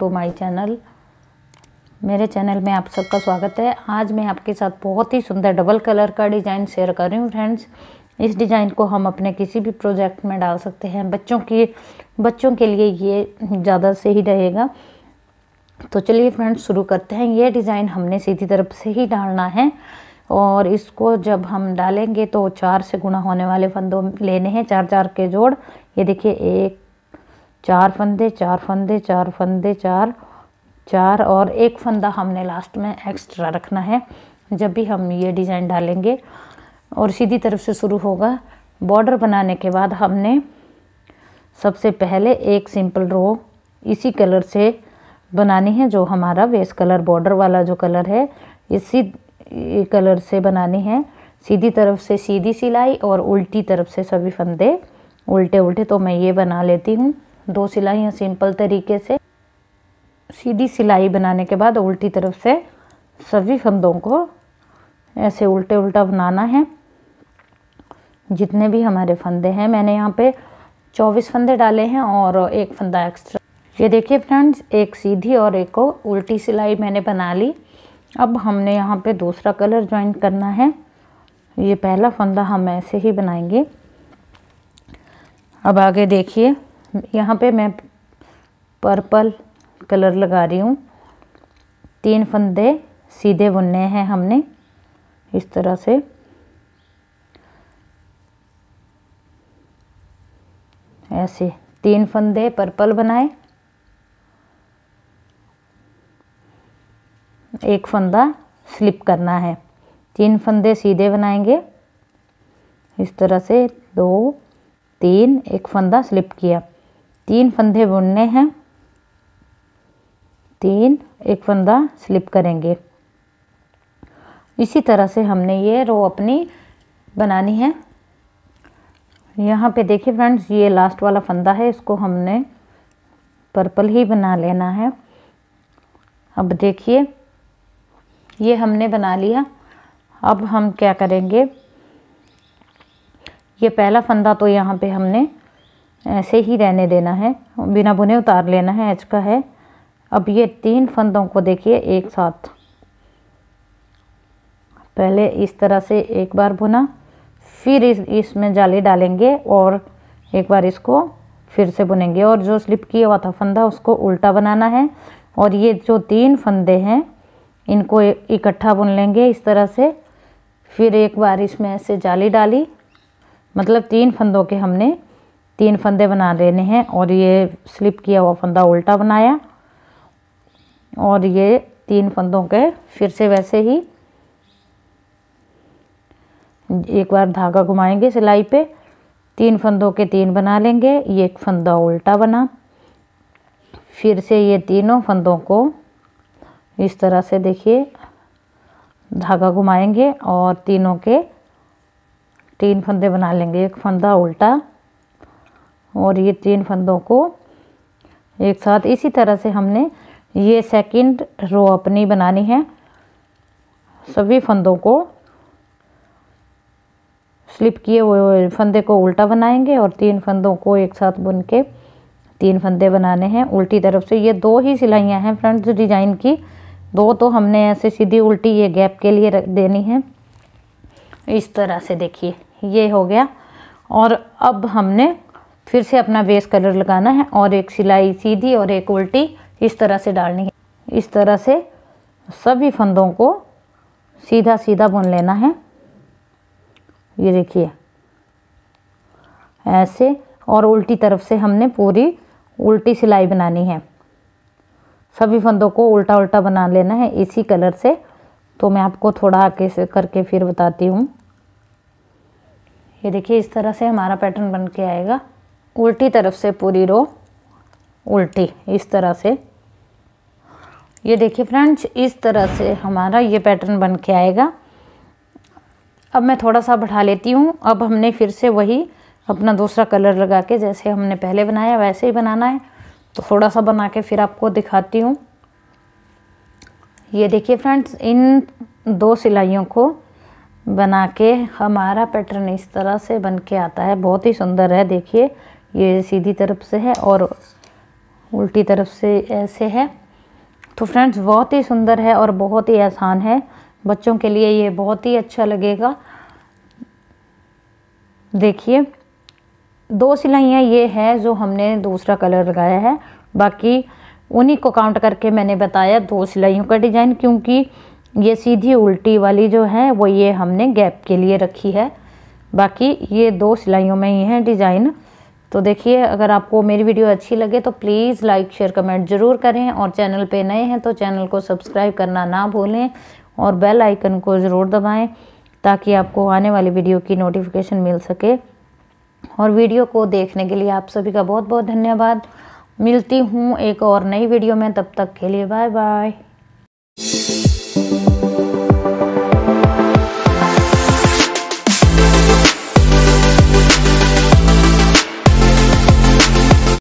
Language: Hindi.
टू माय चैनल मेरे चैनल में आप सबका स्वागत है आज मैं आपके साथ बहुत ही सुंदर डबल कलर का डिज़ाइन शेयर कर रही हूँ फ्रेंड्स इस डिज़ाइन को हम अपने किसी भी प्रोजेक्ट में डाल सकते हैं बच्चों की बच्चों के लिए ये ज़्यादा सही रहेगा तो चलिए फ्रेंड्स शुरू करते हैं ये डिज़ाइन हमने सीधी तरफ से ही डालना है और इसको जब हम डालेंगे तो चार से गुणा होने वाले फंदों लेने हैं चार चार के जोड़ ये देखिए एक चार फंदे चार फंदे चार फंदे चार चार और एक फंदा हमने लास्ट में एक्स्ट्रा रखना है जब भी हम ये डिज़ाइन डालेंगे और सीधी तरफ से शुरू होगा बॉर्डर बनाने के बाद हमने सबसे पहले एक सिंपल रो इसी कलर से बनानी है जो हमारा वेस्ट कलर बॉर्डर वाला जो कलर है इसी कलर से बनानी है सीधी तरफ से सीधी सिलाई और उल्टी तरफ से सभी फंदे उल्टे उल्टे तो मैं ये बना लेती हूँ दो सिलाइयाँ सिंपल तरीके से सीधी सिलाई बनाने के बाद उल्टी तरफ से सभी फंदों को ऐसे उल्टे उल्टा बनाना है जितने भी हमारे फंदे हैं मैंने यहाँ पे चौबीस फंदे डाले हैं और एक फंदा एक्स्ट्रा ये देखिए फ्रेंड्स एक सीधी और एक को उल्टी सिलाई मैंने बना ली अब हमने यहाँ पे दूसरा कलर ज्वाइन करना है ये पहला फंदा हम ऐसे ही बनाएंगे अब आगे देखिए यहाँ पे मैं पर्पल कलर लगा रही हूँ तीन फंदे सीधे बुनने हैं हमने इस तरह से ऐसे तीन फंदे पर्पल बनाए एक फंदा स्लिप करना है तीन फंदे सीधे बनाएंगे इस तरह से दो तीन एक फंदा स्लिप किया तीन फंदे बुनने हैं तीन एक फंदा स्लिप करेंगे इसी तरह से हमने ये रो अपनी बनानी है यहाँ पे देखिए फ्रेंड्स ये लास्ट वाला फंदा है इसको हमने पर्पल ही बना लेना है अब देखिए ये हमने बना लिया अब हम क्या करेंगे ये पहला फंदा तो यहाँ पे हमने ऐसे ही रहने देना है बिना बुने उतार लेना है एच का है अब ये तीन फंदों को देखिए एक साथ पहले इस तरह से एक बार बुना फिर इस इसमें जाली डालेंगे और एक बार इसको फिर से बुनेंगे और जो स्लिप किया हुआ था फंदा उसको उल्टा बनाना है और ये जो तीन फंदे हैं इनको इकट्ठा बुन लेंगे इस तरह से फिर एक बार इसमें ऐसे जाली डाली मतलब तीन फंदों के हमने तीन फंदे बना लेने हैं और ये स्लिप किया हुआ फंदा उल्टा बनाया और ये तीन फंदों के फिर से वैसे ही एक बार धागा घुमाएंगे सिलाई पे तीन फंदों के तीन बना लेंगे ये एक फंदा उल्टा बना फिर से ये तीनों फंदों को इस तरह से देखिए धागा घुमाएंगे और तीनों के तीन फंदे बना लेंगे एक फंदा उल्टा और ये तीन फंदों को एक साथ इसी तरह से हमने ये सेकंड रो अपनी बनानी है सभी फंदों को स्लिप किए हुए फंदे को उल्टा बनाएंगे और तीन फंदों को एक साथ बुन के तीन फंदे बनाने हैं उल्टी तरफ से ये दो ही सिलाइयाँ हैं फ्रंट डिजाइन की दो तो हमने ऐसे सीधी उल्टी ये गैप के लिए रख देनी है इस तरह से देखिए ये हो गया और अब हमने फिर से अपना बेस कलर लगाना है और एक सिलाई सीधी और एक उल्टी इस तरह से डालनी है इस तरह से सभी फंदों को सीधा सीधा बुन लेना है ये देखिए ऐसे और उल्टी तरफ से हमने पूरी उल्टी सिलाई बनानी है सभी फंदों को उल्टा उल्टा बना लेना है इसी कलर से तो मैं आपको थोड़ा आके से करके फिर बताती हूँ ये देखिए इस तरह से हमारा पैटर्न बन के आएगा उल्टी तरफ से पूरी रो उल्टी इस तरह से ये देखिए फ्रेंड्स इस तरह से हमारा ये पैटर्न बन के आएगा अब मैं थोड़ा सा बढ़ा लेती हूँ अब हमने फिर से वही अपना दूसरा कलर लगा के जैसे हमने पहले बनाया वैसे ही बनाना है तो थोड़ा सा बना के फिर आपको दिखाती हूँ ये देखिए फ्रेंड्स इन दो सिलाइयों को बना के हमारा पैटर्न इस तरह से बन के आता है बहुत ही सुंदर है देखिए ये सीधी तरफ से है और उल्टी तरफ से ऐसे है तो फ्रेंड्स बहुत ही सुंदर है और बहुत ही आसान है बच्चों के लिए ये बहुत ही अच्छा लगेगा देखिए दो सिलाइयाँ ये है जो हमने दूसरा कलर लगाया है बाकी उन्हीं को काउंट करके मैंने बताया दो सिलाइयों का डिज़ाइन क्योंकि ये सीधी उल्टी वाली जो है वो ये हमने गैप के लिए रखी है बाकी ये दो सिलाइयों में ही है डिज़ाइन तो देखिए अगर आपको मेरी वीडियो अच्छी लगे तो प्लीज़ लाइक शेयर कमेंट ज़रूर करें और चैनल पे नए हैं तो चैनल को सब्सक्राइब करना ना भूलें और बेल आइकन को ज़रूर दबाएं ताकि आपको आने वाली वीडियो की नोटिफिकेशन मिल सके और वीडियो को देखने के लिए आप सभी का बहुत बहुत धन्यवाद मिलती हूँ एक और नई वीडियो में तब तक के लिए बाय बाय